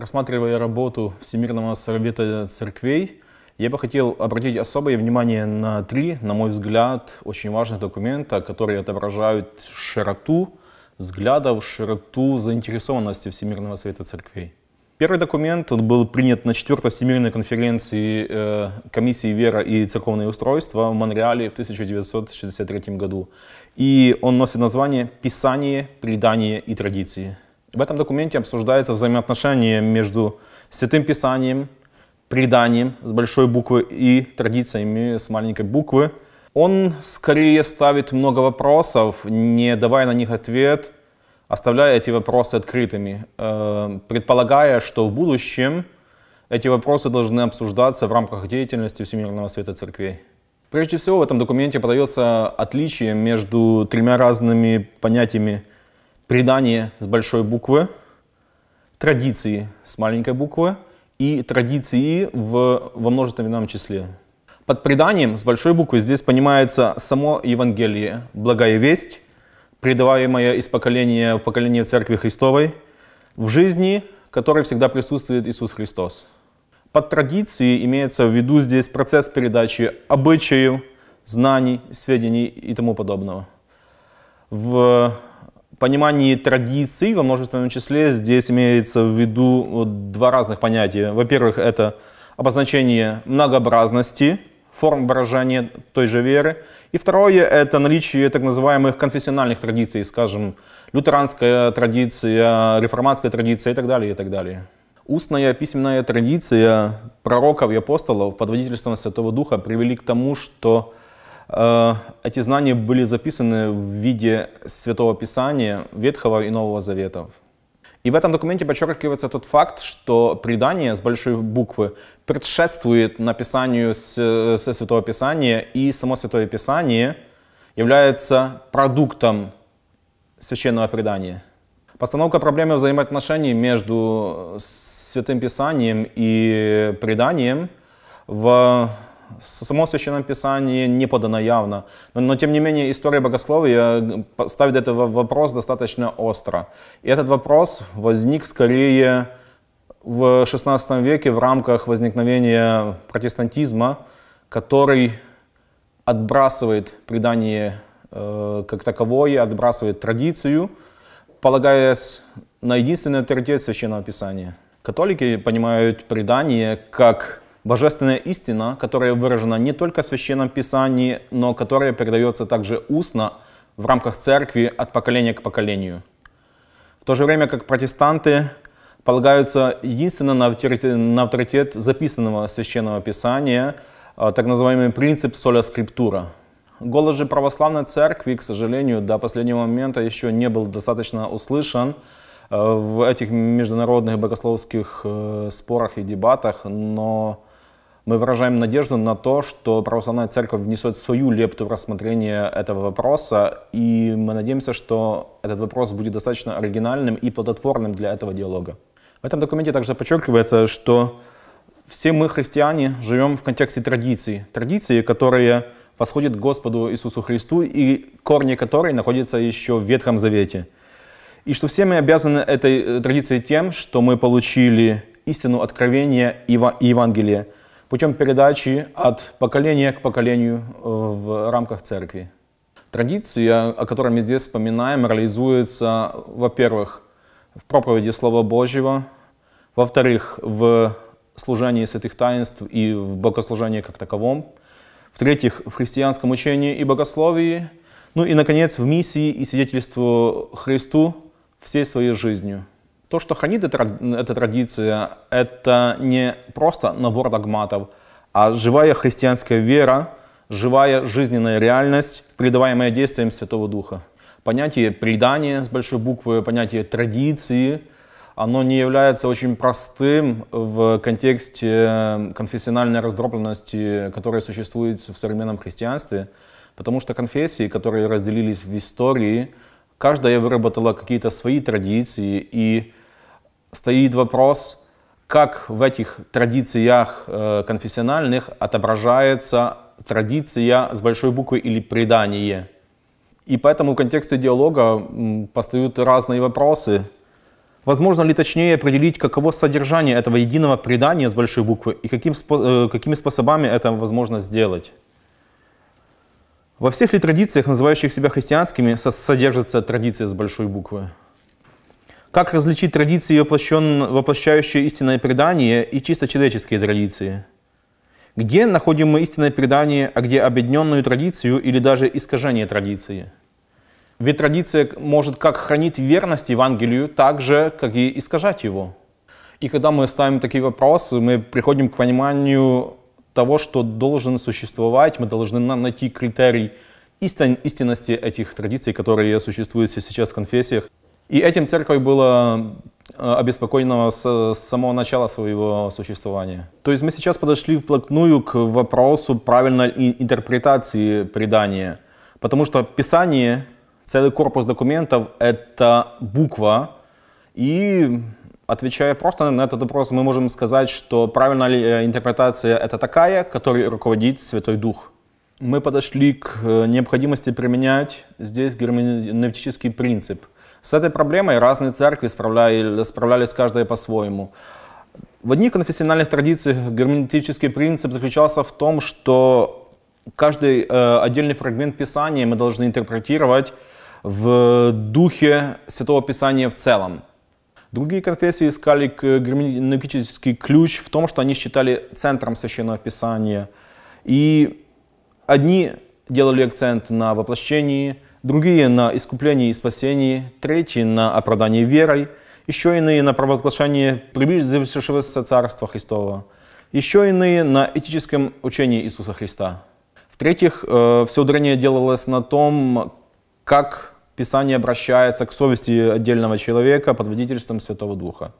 рассматривая работу Всемирного совета церквей, я бы хотел обратить особое внимание на три, на мой взгляд, очень важных документа, которые отображают широту взглядов, широту заинтересованности Всемирного совета церквей. Первый документ он был принят на 4 Всемирной конференции э, Комиссии «Вера и церковное устройство» в Монреале в 1963 году. И он носит название «Писание, предание и традиции». В этом документе обсуждается взаимоотношение между Святым Писанием, преданием с большой буквы и традициями с маленькой буквы. Он скорее ставит много вопросов, не давая на них ответ, оставляя эти вопросы открытыми, э, предполагая, что в будущем эти вопросы должны обсуждаться в рамках деятельности Всемирного Света Церквей. Прежде всего, в этом документе подается отличие между тремя разными понятиями предание с большой буквы, традиции с маленькой буквы и традиции в, во множественном числе. Под преданием с большой буквы здесь понимается само Евангелие, благая весть, передаваемая из поколения в поколение Церкви Христовой, в жизни, в которой всегда присутствует Иисус Христос. Под традицией имеется в виду здесь процесс передачи обычаев, знаний, сведений и тому подобного. В понимании традиций во множественном числе здесь имеется в виду два разных понятия. Во-первых, это обозначение многообразности форм выражения той же веры. И второе — это наличие так называемых конфессиональных традиций, скажем, лютеранская традиция, реформатская традиция и так далее, и так далее. Устная письменная традиция пророков и апостолов под водительством Святого Духа привели к тому, что Э, эти знания были записаны в виде Святого Писания Ветхого и Нового Заветов. И в этом документе подчеркивается тот факт, что предание с большой буквы предшествует написанию со Святого Писания, и само Святое Писание является продуктом священного предания. Постановка проблемы взаимоотношений между Святым Писанием и преданием в Само Священном Писании не подано явно. Но, но тем не менее, история богословия э, ставит этот вопрос достаточно остро. И этот вопрос возник скорее в XVI веке в рамках возникновения протестантизма, который отбрасывает предание э, как таковое, отбрасывает традицию, полагаясь на единственный авторитет Священного Писания. Католики понимают предание как Божественная истина, которая выражена не только в Священном Писании, но которая передается также устно в рамках церкви от поколения к поколению. В то же время как протестанты полагаются единственно на авторитет, на авторитет записанного Священного Писания, э, так называемый принцип соля скриптура. Голос же православной церкви, к сожалению, до последнего момента еще не был достаточно услышан, э, в этих международных богословских э, спорах и дебатах, но мы выражаем надежду на то, что Православная Церковь внесет свою лепту в рассмотрение этого вопроса, и мы надеемся, что этот вопрос будет достаточно оригинальным и плодотворным для этого диалога. В этом документе также подчеркивается, что все мы, христиане, живем в контексте традиций. Традиции, которые восходят к Господу Иисусу Христу и корни которой находятся еще в Ветхом Завете. И что все мы обязаны этой э, традиции тем, что мы получили истину откровения и Евангелия – путем передачи от поколения к поколению э, в рамках церкви. Традиция, о которой мы здесь вспоминаем, реализуется, во-первых, в проповеди Слова Божьего, во-вторых, в служении святых таинств и в богослужении как таковом, в-третьих, в христианском учении и богословии, ну и, наконец, в миссии и свидетельству Христу всей своей жизнью. То, что хранит эта традиция, это не просто набор догматов, а живая христианская вера, живая жизненная реальность, передаваемая действием Святого Духа. Понятие предания с большой буквы, понятие традиции, оно не является очень простым в контексте э, конфессиональной раздробленности, которая существует в современном христианстве, потому что конфессии, которые разделились в истории, каждая выработала какие-то свои традиции и стоит вопрос, как в этих традициях э, конфессиональных отображается традиция с большой буквы или предание. И поэтому в контексте диалога постают разные вопросы. Возможно ли точнее определить, каково содержание этого единого предания с большой буквы и каким, э, какими способами это возможно сделать? Во всех ли традициях, называющих себя христианскими, содержится традиция с большой буквы? Как различить традиции, воплощающие истинное предание, и чисто человеческие традиции? Где находим мы истинное предание, а где объединенную традицию или даже искажение традиции? Ведь традиция может как хранить верность Евангелию, так же, как и искажать его. И когда мы ставим такие вопросы, мы приходим к пониманию того, что должен существовать, мы должны найти критерий истинности этих традиций, которые существуют сейчас в конфессиях. И этим церковь была э, обеспокоенного с, самого начала своего существования. То есть мы сейчас подошли вплотную к вопросу правильной интерпретации предания, потому что Писание, целый корпус документов — это буква, и отвечая просто на этот вопрос, мы можем сказать, что правильная э, интерпретация — это такая, которой руководит Святой Дух. Мы подошли к э, необходимости применять здесь герменевтический принцип — с этой проблемой разные церкви справляли, справлялись каждая по-своему. В одних конфессиональных традициях герметический принцип заключался в том, что каждый э, отдельный фрагмент Писания мы должны интерпретировать в духе Святого Писания в целом. Другие конфессии искали герменевтический ключ в том, что они считали центром Священного Писания. И одни делали акцент на воплощении, другие на искуплении и спасении, третьи на оправдании верой, еще иные на провозглашение приблизившегося Царства Христова, еще иные на этическом учении Иисуса Христа. В-третьих, э, все ударение делалось на том, как Писание обращается к совести отдельного человека под водительством Святого Духа.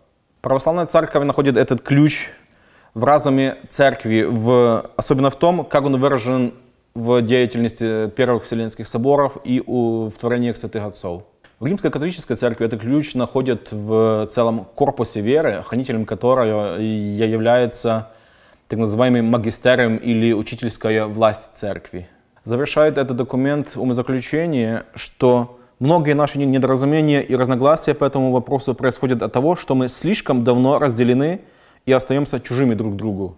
Православная церковь находит этот ключ в разуме церкви, в, особенно в том, как он выражен в деятельности первых вселенских соборов и в творениях святых отцов. В римско-католической церкви этот ключ находит в целом корпусе веры, хранителем которого является так называемый магистерием или учительская власть церкви. Завершает этот документ умозаключение, что многие наши недоразумения и разногласия по этому вопросу происходят от того, что мы слишком давно разделены и остаемся чужими друг другу.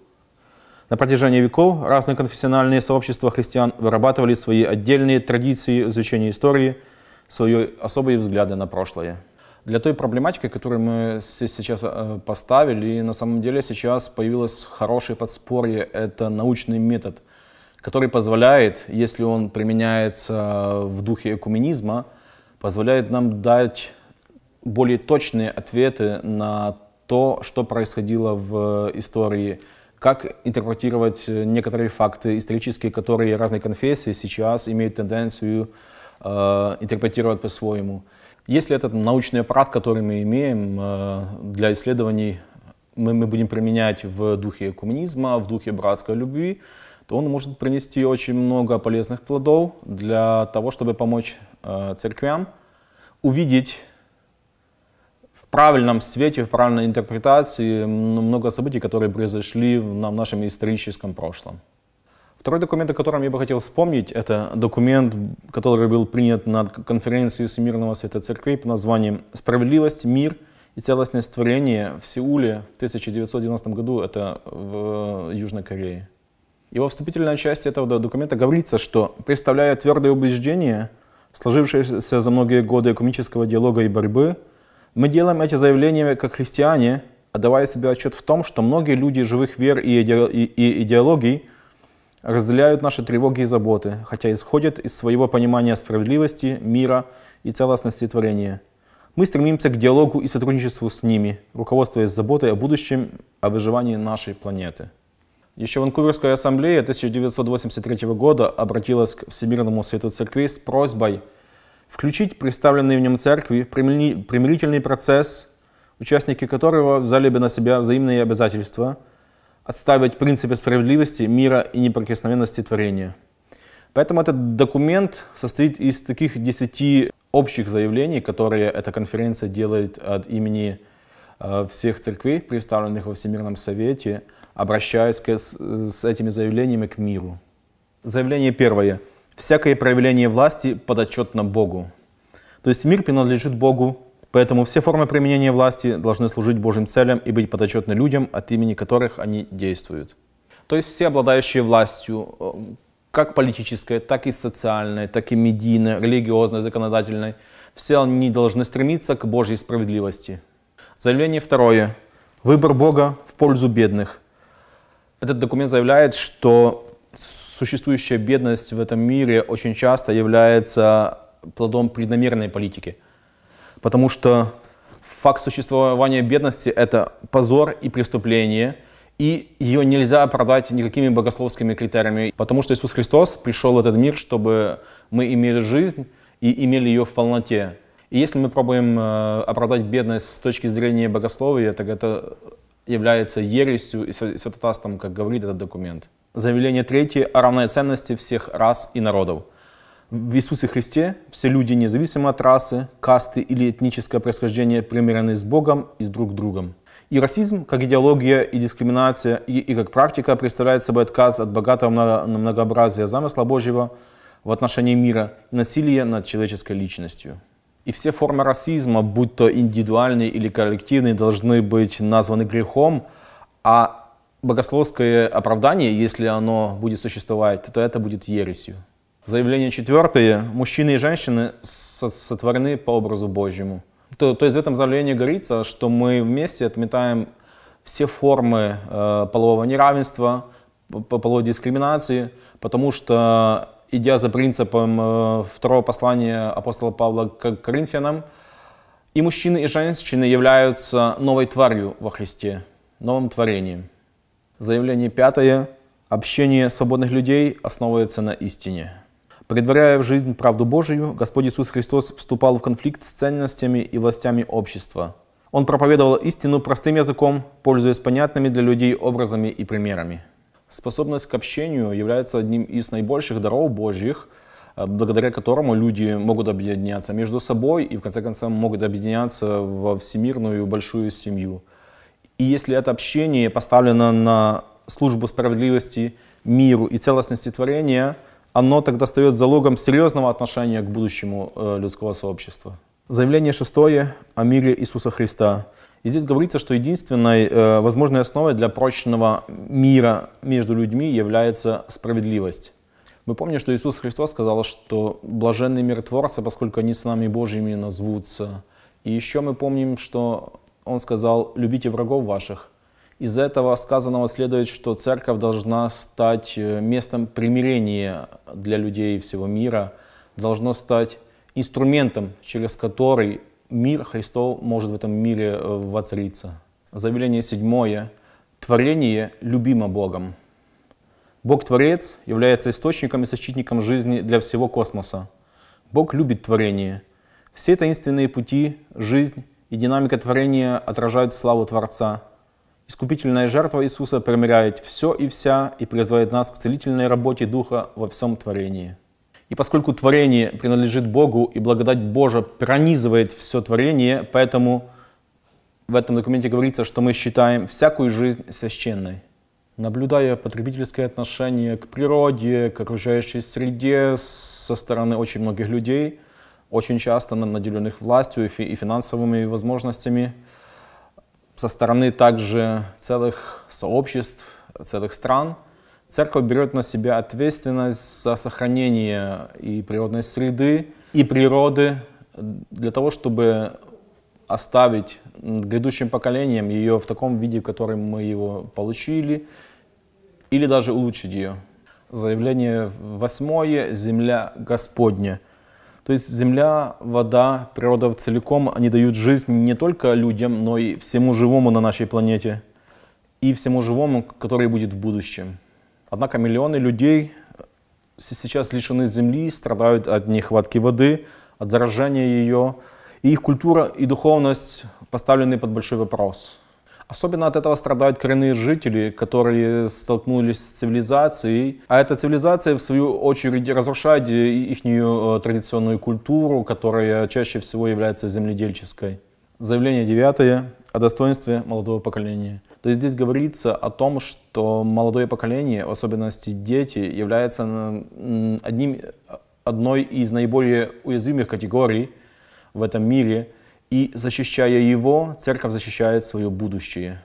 На протяжении веков разные конфессиональные сообщества христиан вырабатывали свои отдельные традиции изучения истории, свои особые взгляды на прошлое. Для той проблематики, которую мы сейчас э, поставили, на самом деле сейчас появилось хорошее подспорье, это научный метод, который позволяет, если он применяется в духе экуменизма, позволяет нам дать более точные ответы на то, что происходило в истории как интерпретировать э, некоторые факты исторические, которые разные конфессии сейчас имеют тенденцию э, интерпретировать по-своему. Если этот научный аппарат, который мы имеем э, для исследований, мы, мы будем применять в духе коммунизма, в духе братской любви, то он может принести очень много полезных плодов для того, чтобы помочь э, церквям увидеть правильном свете, в правильной интерпретации ну, много событий, которые произошли в нашем историческом прошлом. Второй документ, о котором я бы хотел вспомнить, это документ, который был принят на конференции Всемирного Света Церкви под названием «Справедливость, мир и целостность творения» в Сеуле в 1990 году, это в э, Южной Корее. И во вступительной части этого документа говорится, что представляя твердое убеждение, сложившееся за многие годы экономического диалога и борьбы – мы делаем эти заявления как христиане, отдавая себе отчет в том, что многие люди живых вер и идеологий разделяют наши тревоги и заботы, хотя исходят из своего понимания справедливости, мира и целостности творения. Мы стремимся к диалогу и сотрудничеству с ними, руководствуясь заботой о будущем, о выживании нашей планеты. Еще Ванкуверская ассамблея 1983 года обратилась к Всемирному свету церкви с просьбой – включить представленные в нем церкви примирительный процесс, участники которого взяли бы на себя взаимные обязательства, отставить принципы справедливости, мира и непрокосновенности творения. Поэтому этот документ состоит из таких десяти общих заявлений, которые эта конференция делает от имени э, всех церквей, представленных во Всемирном Совете, обращаясь с этими заявлениями к миру. Заявление первое – всякое проявление власти подотчетно Богу. То есть мир принадлежит Богу, поэтому все формы применения власти должны служить Божьим целям и быть подотчетны людям, от имени которых они действуют. То есть все обладающие властью, э, как политической, так и социальной, так и медийной, религиозной, законодательной, все они должны стремиться к Божьей справедливости. Заявление второе. Выбор Бога в пользу бедных. Этот документ заявляет, что существующая бедность в этом мире очень часто является плодом преднамеренной политики. Потому что факт существования бедности — это позор и преступление, и ее нельзя оправдать никакими богословскими критериями, потому что Иисус Христос пришел в этот мир, чтобы мы имели жизнь и имели ее в полноте. И если мы пробуем э, оправдать бедность с точки зрения богословия, так это является ересью и святотастом, как говорит этот документ. Заявление третье о равной ценности всех рас и народов. В Иисусе Христе все люди, независимо от расы, касты или этнического происхождения, примирены с Богом и с друг другом. И расизм, как идеология и дискриминация, и, и как практика представляет собой отказ от богатого многообразия замысла Божьего в отношении мира и насилия над человеческой личностью. И все формы расизма, будь то индивидуальные или коллективные, должны быть названы грехом, а богословское оправдание, если оно будет существовать, то это будет ересью. Заявление четвертое. Мужчины и женщины сотворены по образу Божьему. То, то есть в этом заявлении говорится, что мы вместе отметаем все формы э, полового неравенства, половой дискриминации, потому что, идя за принципом э, второго послания апостола Павла к Коринфянам, и мужчины, и женщины являются новой тварью во Христе, новым творением. Заявление пятое. Общение свободных людей основывается на истине. Предваряя в жизнь правду Божию, Господь Иисус Христос вступал в конфликт с ценностями и властями общества. Он проповедовал истину простым языком, пользуясь понятными для людей образами и примерами. Способность к общению является одним из наибольших даров Божьих, э, благодаря которому люди могут объединяться между собой и, в конце концов, могут объединяться во всемирную большую семью – и если это общение поставлено на службу справедливости, миру и целостности творения, оно тогда стает залогом серьезного отношения к будущему э, людского сообщества. Заявление шестое о мире Иисуса Христа. И здесь говорится, что единственной э, возможной основой для прочного мира между людьми является справедливость. Мы помним, что Иисус Христос сказал, что блаженные миротворцы, а поскольку они с нами Божьими назвутся. И еще мы помним, что он сказал, любите врагов ваших. Из этого сказанного следует, что церковь должна стать э, местом примирения для людей всего мира, должно стать инструментом, через который мир Христов может в этом мире э, воцариться. Заявление седьмое. Творение любимо Богом. Бог-творец является источником и защитником жизни для всего космоса. Бог любит творение. Все таинственные пути, жизнь и динамика творения отражает славу Творца. Искупительная жертва Иисуса примиряет все и вся и призывает нас к целительной работе Духа во всем творении. И поскольку творение принадлежит Богу и благодать Божия пронизывает все творение, поэтому в этом документе говорится, что мы считаем всякую жизнь священной. Наблюдая потребительское отношение к природе, к окружающей среде со стороны очень многих людей – очень часто наделенных властью и финансовыми возможностями, со стороны также целых сообществ, целых стран. Церковь берет на себя ответственность за сохранение и природной среды, и природы для того, чтобы оставить грядущим поколениям ее в таком виде, в котором мы его получили, или даже улучшить ее. Заявление восьмое «Земля Господня». То есть земля, вода, природа в целиком, они дают жизнь не только людям, но и всему живому на нашей планете и всему живому, который будет в будущем. Однако миллионы людей э, сейчас лишены земли, страдают от нехватки воды, от заражения ее, и их культура и духовность поставлены под большой вопрос – Особенно от этого страдают коренные жители, которые столкнулись с цивилизацией. А эта цивилизация, в свою очередь, разрушает их э, традиционную культуру, которая чаще всего является земледельческой. Заявление девятое о достоинстве молодого поколения. То есть здесь говорится о том, что молодое поколение, в особенности дети, является одним, одной из наиболее уязвимых категорий в этом мире – и защищая его, церковь защищает свое будущее.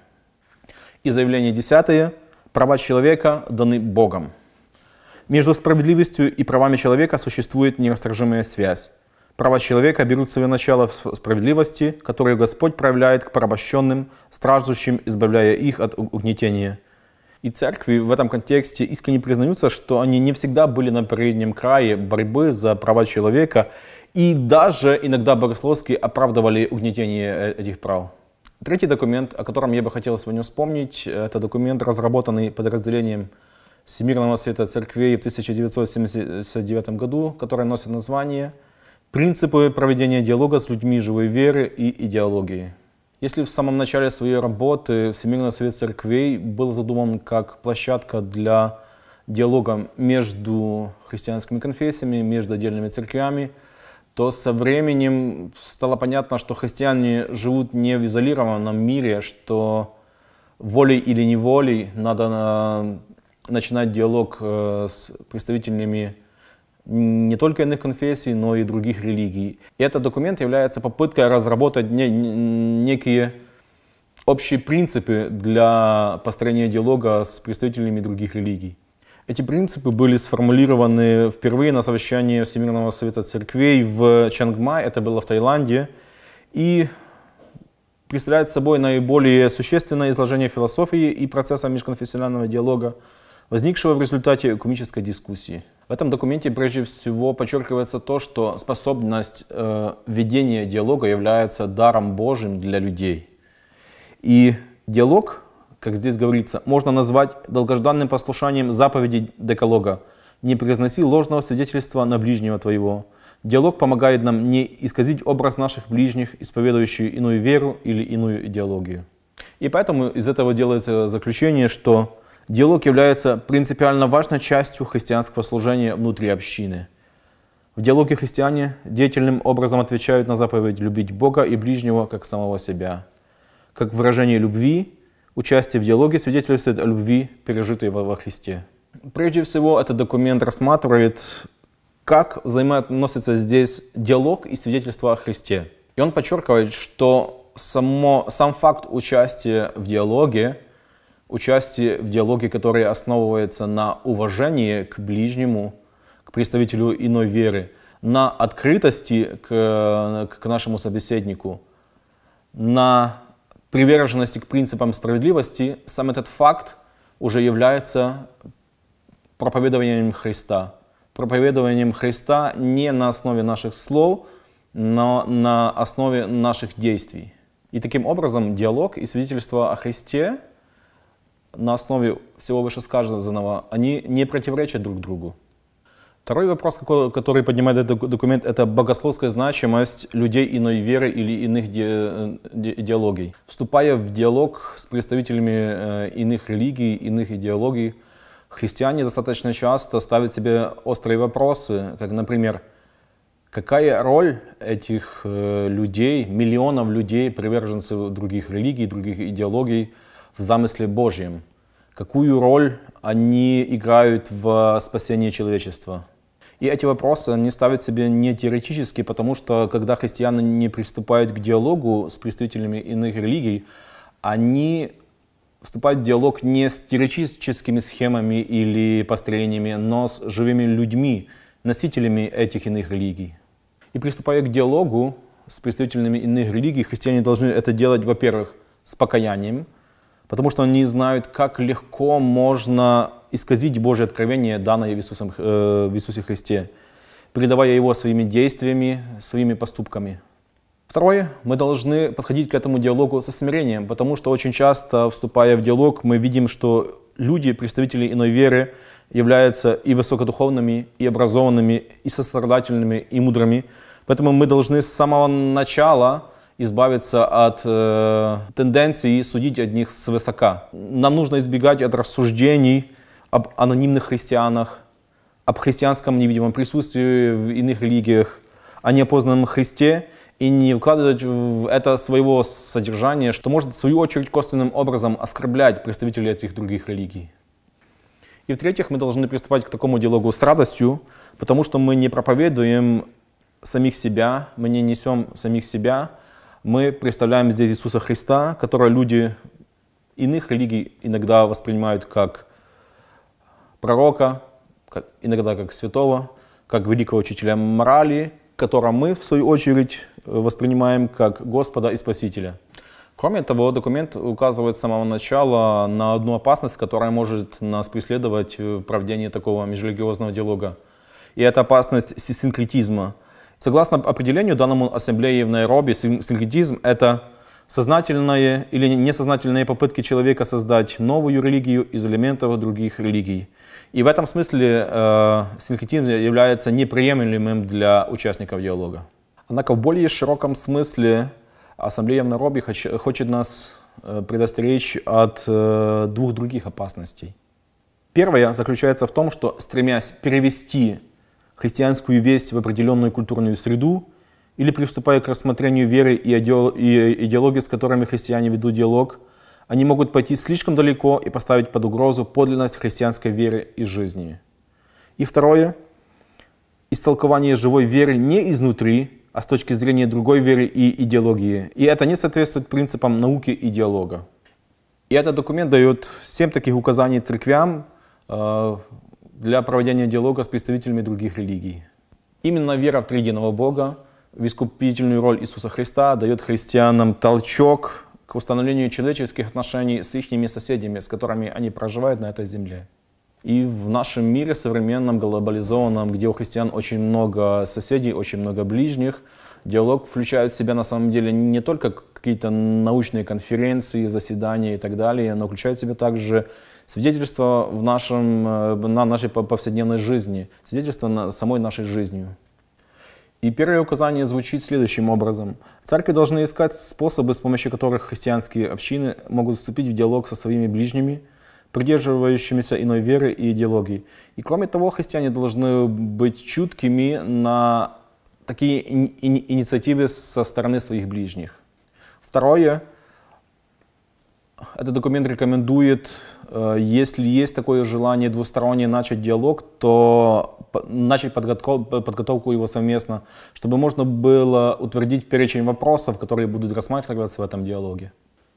И заявление десятое. Права человека даны Богом. Между справедливостью и правами человека существует нерасторжимая связь. Права человека берут свое начало в справедливости, которую Господь проявляет к порабощенным, страждущим, избавляя их от угнетения. И церкви в этом контексте искренне признаются, что они не всегда были на переднем крае борьбы за права человека и даже иногда богословские оправдывали угнетение э, этих прав. Третий документ, о котором я бы хотел сегодня вспомнить, э, это документ, разработанный подразделением Всемирного Совета Церквей в 1979 году, который носит название «Принципы проведения диалога с людьми живой веры и идеологии». Если в самом начале своей работы Всемирный Совет Церквей был задуман как площадка для диалога между христианскими конфессиями, между отдельными церквями – то со временем стало понятно, что христиане живут не в изолированном мире, что волей или неволей надо э, начинать диалог э, с представителями не только иных конфессий, но и других религий. И этот документ является попыткой разработать не, некие общие принципы для построения диалога с представителями других религий. Эти принципы были сформулированы впервые на совещании Всемирного Совета Церквей в Чангмай, это было в Таиланде, и представляет собой наиболее существенное изложение философии и процесса межконфессионального диалога, возникшего в результате экумической дискуссии. В этом документе прежде всего подчеркивается то, что способность э, ведения диалога является даром Божьим для людей. И диалог как здесь говорится, можно назвать долгожданным послушанием заповедей Деколога. «Не призноси ложного свидетельства на ближнего твоего». Диалог помогает нам не исказить образ наших ближних, исповедующих иную веру или иную идеологию. И поэтому из этого делается заключение, что диалог является принципиально важной частью христианского служения внутри общины. В диалоге христиане деятельным образом отвечают на заповедь любить Бога и ближнего как самого себя. Как выражение любви Участие в диалоге свидетельствует о любви, пережитой во Христе. Прежде всего, этот документ рассматривает, как взаимоотносится здесь диалог и свидетельство о Христе. И он подчеркивает, что само, сам факт участия в диалоге, участие в диалоге, который основывается на уважении к ближнему, к представителю иной веры, на открытости к, к нашему собеседнику, на приверженности к принципам справедливости, сам этот факт уже является проповедованием Христа. Проповедованием Христа не на основе наших слов, но на основе наших действий. И таким образом диалог и свидетельство о Христе на основе всего вышесказанного, они не противоречат друг другу. Второй вопрос, который поднимает этот документ, это богословская значимость людей иной веры или иных идеологий. Вступая в диалог с представителями э, иных религий, иных идеологий, христиане достаточно часто ставят себе острые вопросы, как, например, какая роль этих э, людей, миллионов людей, приверженцев других религий, других идеологий в замысле Божьем? Какую роль они играют в спасении человечества? И эти вопросы они ставят себе не теоретически, потому что когда христиане не приступают к диалогу с представителями иных религий, они вступают в диалог не с теоретическими схемами или построениями, но с живыми людьми, носителями этих иных религий. И приступая к диалогу с представителями иных религий, христиане должны это делать, во-первых, с покаянием, потому что они знают, как легко можно исказить Божье откровение, данное в, Иисусом, э, в Иисусе Христе, передавая его своими действиями, своими поступками. Второе, мы должны подходить к этому диалогу со смирением, потому что очень часто, вступая в диалог, мы видим, что люди, представители иной веры, являются и высокодуховными, и образованными, и сострадательными, и мудрыми. Поэтому мы должны с самого начала избавиться от э, тенденции судить одних свысока. Нам нужно избегать от рассуждений, об анонимных христианах, об христианском невидимом присутствии в иных религиях, о неопознанном Христе и не вкладывать в это своего содержания, что может, в свою очередь, косвенным образом оскорблять представителей этих других религий. И в-третьих, мы должны приступать к такому диалогу с радостью, потому что мы не проповедуем самих себя, мы не несем самих себя, мы представляем здесь Иисуса Христа, которого люди иных религий иногда воспринимают как пророка, как, иногда как святого, как великого учителя морали, которого мы, в свою очередь, э, воспринимаем как Господа и Спасителя. Кроме того, документ указывает с самого начала на одну опасность, которая может нас преследовать в проведении такого межрелигиозного диалога. И это опасность синкретизма. Согласно определению данному Ассамблеи в Найроби, синкретизм — это сознательные или несознательные попытки человека создать новую религию из элементов других религий — и в этом смысле э, синкретизм является неприемлемым для участников диалога. Однако в более широком смысле Ассамблея в Наробе хоч- хочет нас э, предостеречь от э, двух других опасностей. Первая заключается в том, что стремясь перевести христианскую весть в определенную культурную среду или приступая к рассмотрению веры и идеологии, с которыми христиане ведут диалог – они могут пойти слишком далеко и поставить под угрозу подлинность христианской веры и жизни. И второе. Истолкование живой веры не изнутри, а с точки зрения другой веры и идеологии. И это не соответствует принципам науки и диалога. И этот документ дает 7 таких указаний церквям э, для проведения диалога с представителями других религий. Именно вера в триединого Бога, в искупительную роль Иисуса Христа дает христианам толчок к установлению человеческих отношений с их соседями, с которыми они проживают на этой земле. И в нашем мире современном, глобализованном, где у христиан очень много соседей, очень много ближних, диалог включает в себя на самом деле не только какие-то научные конференции, заседания и так далее, но включает в себя также свидетельство в нашем, э, на нашей повседневной жизни, свидетельство на самой нашей жизнью. И первое указание звучит следующим образом. Церкви должны искать способы, с помощью которых христианские общины могут вступить в диалог со своими ближними, придерживающимися иной веры и идеологии. И кроме того, христиане должны быть чуткими на такие инициативы со стороны своих ближних. Второе этот документ рекомендует, э, если есть такое желание двусторонне начать диалог, то начать подготовку его совместно, чтобы можно было утвердить перечень вопросов, которые будут рассматриваться в этом диалоге.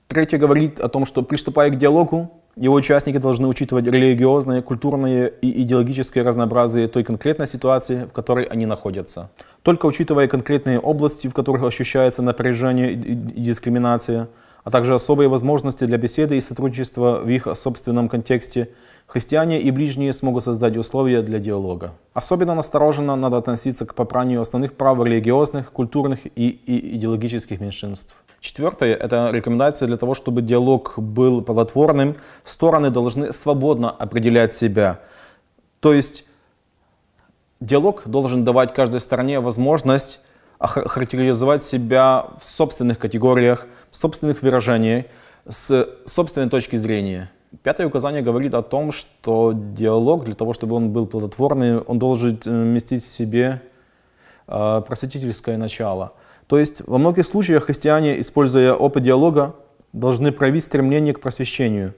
Третье говорит о том, что приступая к диалогу, его участники должны учитывать религиозные, культурные и идеологические разнообразие той конкретной ситуации, в которой они находятся. Только учитывая конкретные области, в которых ощущается напряжение и дискриминация – а также особые возможности для беседы и сотрудничества в их собственном контексте, христиане и ближние смогут создать условия для диалога. Особенно настороженно надо относиться к попранию основных прав религиозных, культурных и, и идеологических меньшинств. Четвертое – это рекомендация для того, чтобы диалог был плодотворным. Стороны должны свободно определять себя. То есть диалог должен давать каждой стороне возможность охарактеризовать себя в собственных категориях, в собственных выражениях, с собственной точки зрения. Пятое указание говорит о том, что диалог, для того, чтобы он был плодотворный, он должен э, вместить в себе э, просветительское начало. То есть во многих случаях христиане, используя опыт диалога, должны проявить стремление к просвещению,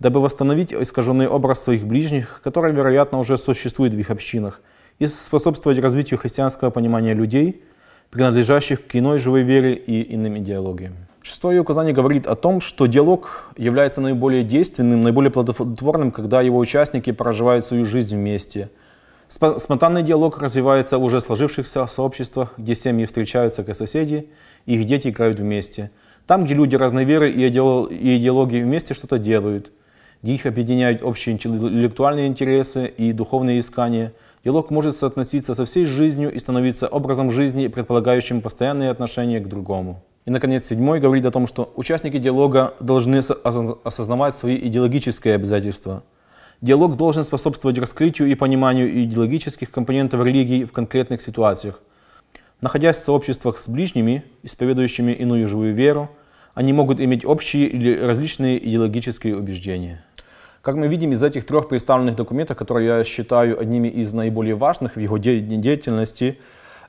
дабы восстановить искаженный образ своих ближних, который, вероятно, уже существует в их общинах, и способствовать развитию христианского понимания людей – принадлежащих к иной живой вере и иным идеологиям. Шестое указание говорит о том, что диалог является наиболее действенным, наиболее плодотворным, когда его участники проживают свою жизнь вместе. Спонтанный диалог развивается в уже сложившихся сообществах, где семьи встречаются как соседи, их дети играют вместе. Там, где люди разной веры и идеологии вместе что-то делают, где их объединяют общие интеллектуальные интересы и духовные искания – Диалог может соотноситься со всей жизнью и становиться образом жизни, предполагающим постоянные отношения к другому. И, наконец, седьмой говорит о том, что участники диалога должны осознавать свои идеологические обязательства. Диалог должен способствовать раскрытию и пониманию идеологических компонентов религии в конкретных ситуациях. Находясь в сообществах с ближними, исповедующими иную живую веру, они могут иметь общие или различные идеологические убеждения. Как мы видим из этих трех представленных документов, которые я считаю одними из наиболее важных в его деятельности,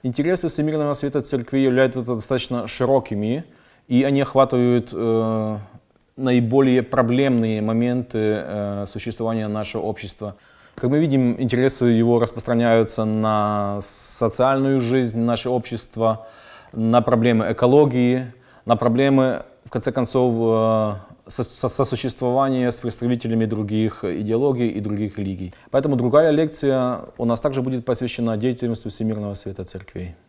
интересы Всемирного Света Церкви являются достаточно широкими, и они охватывают э, наиболее проблемные моменты э, существования нашего общества. Как мы видим, интересы его распространяются на социальную жизнь нашего общества, на проблемы экологии, на проблемы, в конце концов, э, со сосуществование с представителями других идеологий и других религий. Поэтому другая лекция у нас также будет посвящена деятельности Всемирного Света Церквей.